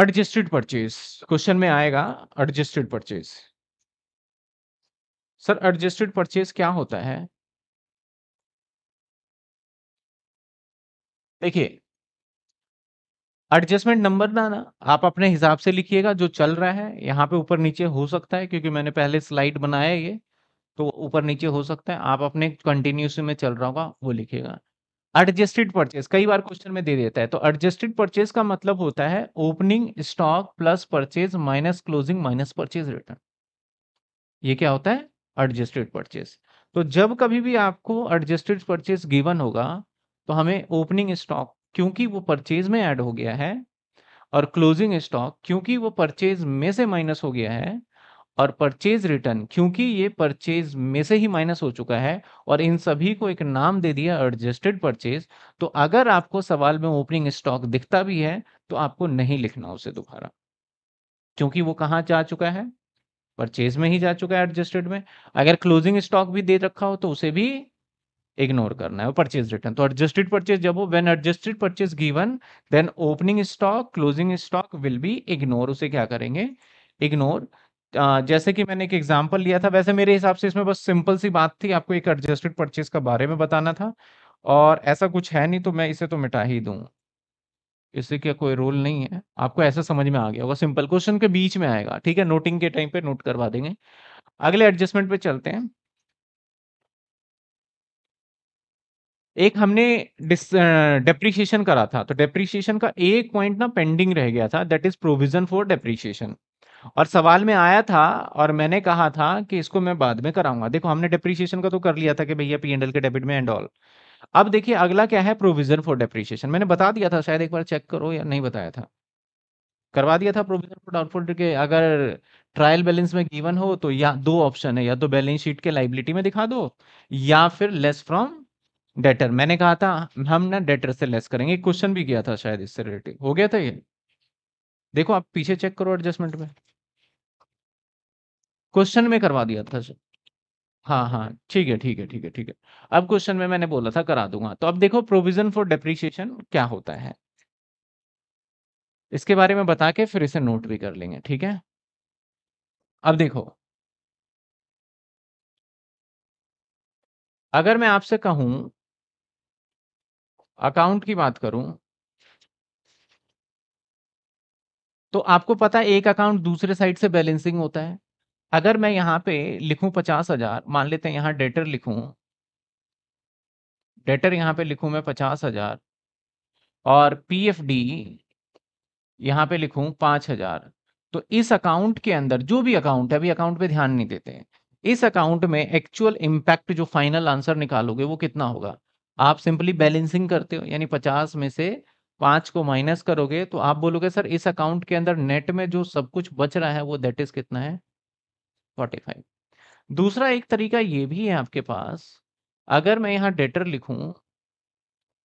Adjusted purchase question में आएगा adjusted purchase sir adjusted purchase क्या होता है देखिए एडजस्टमेंट नंबर ना ना आप अपने हिसाब से लिखिएगा जो चल रहा है यहाँ पे ऊपर नीचे हो सकता है क्योंकि मैंने पहले स्लाइड बनाया ये तो ऊपर नीचे हो सकता है आप अपने कंटिन्यूस में चल रहा होगा वो लिखिएगा एडजस्टेड परचेज कई बार क्वेश्चन में दे देता है तो एडजस्टेड परचेज का मतलब होता है opening stock plus purchase minus closing minus purchase return ये क्या होता है एडजस्टेड परचेज तो जब कभी भी आपको एडजस्टेड परचेज गिवन होगा तो हमें ओपनिंग स्टॉक क्योंकि वो परचेज में ऐड हो गया है और क्लोजिंग स्टॉक क्योंकि वो परचेज में से माइनस हो गया है और परचेज रिटर्न क्योंकि ये परचेज में से ही माइनस हो चुका है और इन सभी को एक नाम दे दिया एडजस्टेड परचेज तो अगर आपको सवाल में ओपनिंग स्टॉक दिखता भी है तो आपको नहीं लिखना उसे दोबारा क्योंकि वो कहाँ जा चुका है परचेज में ही जा चुका है एडजस्टेड में अगर क्लोजिंग स्टॉक भी दे रखा हो तो उसे भी इग्नोर करना है परचेज रिटर्न तो एडजस्टेड परचेज जब हो when adjusted purchase given then opening stock closing stock will be ignore उसे क्या करेंगे इग्नोर जैसे कि मैंने एक एग्जांपल लिया था, वैसे मेरे हिसाब से इसमें बस सिंपल सी बात थी, आपको एक एडजस्टेड परचेज़ का बारे में बताना था और ऐसा कुछ है नहीं तो मैं इसे तो मिटा ही दूँ। इससे क्या कोई रोल नहीं है, आपको ऐसा समझ में आ गया होगा सिंपल, क्वेश्चन के बीच में आएगा, ठीक है? नोटिंग के टाइम पे नोट करवा देंगे। अगले एडजस्टमेंट पे चलते हैं। एक हमने डिस करा था, तो डेप्रीशिएशन का एक पॉइंट ना पेंडिंग रह गया था that is provision for depreciation और सवाल में आया था और मैंने कहा था कि इसको मैं बाद में कराऊंगा देखो हमने डिप्रिसिएशन का तो कर लिया था कि भैया पी के डेबिट में एंड ऑल अब देखिए अगला क्या है प्रोविजन फॉर डेप्रीशिएशन मैंने बता दिया था शायद एक बार चेक करो या नहीं बताया था करवा दिया था प्रोविजन फॉर डाउटफुल के अगर ट्रायल बैलेंस में गिवन हो तो या दो ऑप्शन है या तो बैलेंस शीट के लाइबिलिटी में दिखा दो या फिर लेस फ्रॉम डेटर मैंने कहा था हम ना डेटर से लेस करेंगे क्वेश्चन भी किया था शायद इससे रिलेटेड हो गया था ये देखो आप पीछे चेक करो एडजस्टमेंट में क्वेश्चन में करवा दिया था सर हाँ हाँ ठीक है ठीक है ठीक है ठीक है अब क्वेश्चन में मैंने बोला था करा दूंगा तो अब देखो प्रोविजन फॉर डेप्रिसिएशन क्या होता है इसके बारे में बता के फिर इसे नोट भी कर लेंगे ठीक है अब देखो अगर मैं आपसे कहूं अकाउंट की बात करूं तो आपको पता है एक अकाउंट दूसरे साइड से बैलेंसिंग होता है अगर मैं यहाँ पे लिखूं पचास हजार मान लेते हैं यहाँ डेटर लिखूं डेटर यहाँ पे लिखूं मैं पचास हजार और पी एफ डी यहाँ पे लिखूं पांच हजार तो इस अकाउंट के अंदर जो भी अकाउंट है अभी अकाउंट पे ध्यान नहीं देते हैं इस अकाउंट में एक्चुअल इम्पैक्ट जो फाइनल आंसर निकालोगे वो कितना होगा आप सिंपली बैलेंसिंग करते हो यानी पचास में से पांच को माइनस करोगे तो आप बोलोगे सर इस अकाउंट के अंदर नेट में जो सब कुछ बच रहा है वो दैट इज कितना है फोर्टी फाइव दूसरा एक तरीका ये भी है आपके पास अगर मैं यहाँ डेटर लिखूँ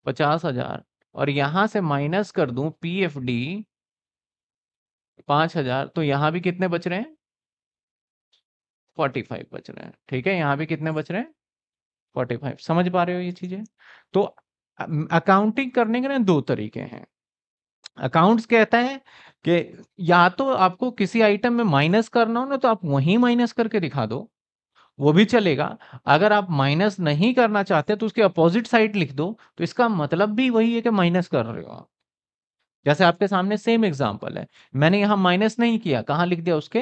पचास हजार और यहाँ से माइनस कर दूँ पी एफ डी पाँच हजार तो यहाँ भी कितने बच रहे हैं फोर्टी फाइव बच रहे हैं ठीक है यहाँ भी कितने बच रहे हैं फोर्टी फाइव समझ पा रहे हो ये चीज़ें तो अकाउंटिंग करने के ना दो तरीके हैं अकाउंट्स कहता है कि या तो आपको किसी आइटम में माइनस करना हो ना तो आप वहीं माइनस करके दिखा दो वो भी चलेगा अगर आप माइनस नहीं करना चाहते तो उसके अपोजिट साइड लिख दो तो इसका मतलब भी वही है कि माइनस कर रहे हो आप जैसे आपके सामने सेम एग्जाम्पल है मैंने यहां माइनस नहीं किया कहा लिख दिया उसके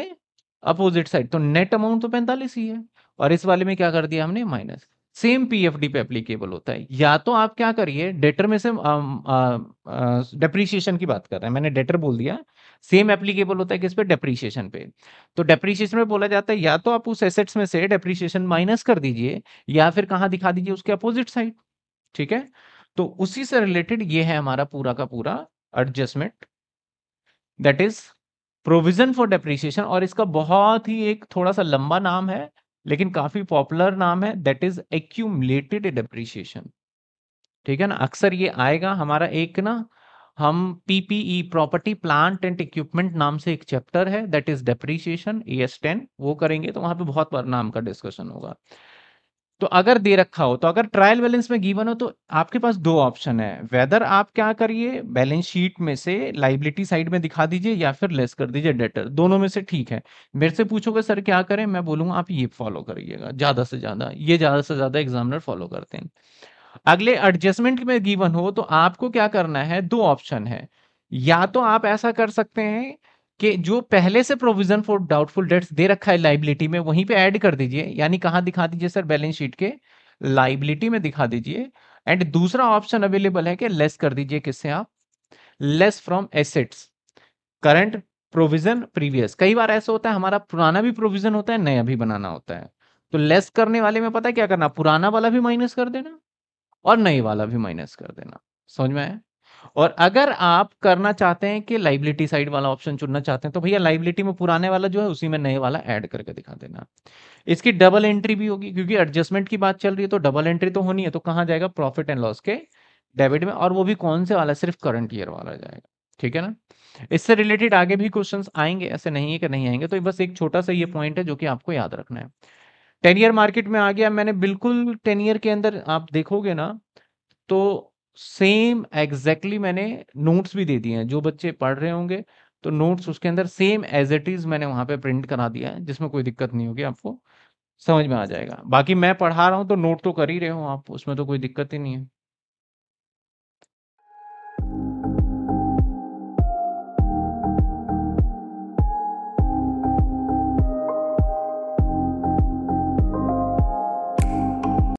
अपोजिट साइड तो नेट अमाउंट तो पैंतालीस ही है और इस वाले में क्या कर दिया हमने माइनस सेम पीएफडी पे एप्लीकेबल होता है या तो आप क्या करिए डेटर में से डेप्रीशिएशन की बात कर रहे हैं मैंने डेटर बोल दिया सेम एप्लीकेबल होता है किस पे डेप्रीशिएशन पे तो डेप्रीशिएशन में बोला जाता है या तो आप उस एसेट्स में से डेप्रीशिएशन माइनस कर दीजिए या फिर कहाँ दिखा दीजिए उसके अपोजिट साइड ठीक है तो उसी से रिलेटेड ये है हमारा पूरा का पूरा adjustment that is provision for depreciation और इसका बहुत ही एक थोड़ा सा लंबा नाम है लेकिन काफी पॉपुलर नाम है दैट इज एक्यूमलेटेड डेप्रिशिएशन ठीक है ना अक्सर ये आएगा हमारा एक ना हम PPE property plant and equipment नाम से एक चैप्टर है that is depreciation E S ten वो करेंगे तो वहां पे बहुत बार नाम का डिस्कशन होगा तो अगर दे रखा हो तो अगर ट्रायल बैलेंस में गिवन हो तो आपके पास दो ऑप्शन है वेदर आप क्या करिए बैलेंस शीट में से लाइबिलिटी साइड में दिखा दीजिए या फिर लेस कर दीजिए डेटर दोनों में से ठीक है मेरे से पूछोगे सर क्या करें मैं बोलूंगा आप ये फॉलो करिएगा ज्यादा से ज्यादा ये ज्यादा से ज्यादा एग्जामिनर फॉलो करते हैं अगले एडजस्टमेंट में गिवन हो तो आपको क्या करना है दो ऑप्शन है या तो आप ऐसा कर सकते हैं कि जो पहले से प्रोविजन फॉर डाउटफुल डेट्स दे रखा है लाइबिलिटी में वहीं पे ऐड कर दीजिए यानी कहाँ दिखा दीजिए सर बैलेंस शीट के लाइबिलिटी में दिखा दीजिए एंड दूसरा ऑप्शन अवेलेबल है कि लेस कर दीजिए किससे आप less from assets current provision previous कई बार ऐसा होता है हमारा पुराना भी प्रोविजन होता है नया भी बनाना होता है तो लेस करने वाले में पता है क्या करना पुराना वाला भी माइनस कर देना और नए वाला भी माइनस कर देना समझ में आया और अगर आप करना चाहते हैं कि लाइबिलिटी साइड वाला ऑप्शन चुनना चाहते हैं तो भैया लाइबिलिटी में पुराने वाला जो है उसी में नए वाला ऐड करके दिखा देना इसकी डबल एंट्री भी होगी क्योंकि एडजस्टमेंट की बात चल रही है तो डबल एंट्री तो होनी है तो कहाँ जाएगा प्रॉफिट एंड लॉस के डेबिट में और वो भी कौन से वाला सिर्फ करंट ईयर वाला जाएगा ठीक है ना इससे रिलेटेड आगे भी क्वेश्चंस आएंगे ऐसे नहीं है कि नहीं आएंगे तो बस एक छोटा सा ये पॉइंट है जो कि आपको याद रखना है टेन ईयर मार्केट में आ गया मैंने बिल्कुल टेन ईयर के अंदर आप देखोगे ना तो सेम एग्जैक्टली मैंने नोट्स भी दे दिए हैं जो बच्चे पढ़ रहे होंगे तो नोट्स उसके अंदर सेम एज इट इज़ मैंने वहां पे प्रिंट करा दिया है जिसमें कोई दिक्कत नहीं होगी आपको समझ में आ जाएगा बाकी मैं पढ़ा रहा हूँ तो नोट तो कर ही रहे हो आप उसमें तो कोई दिक्कत ही नहीं है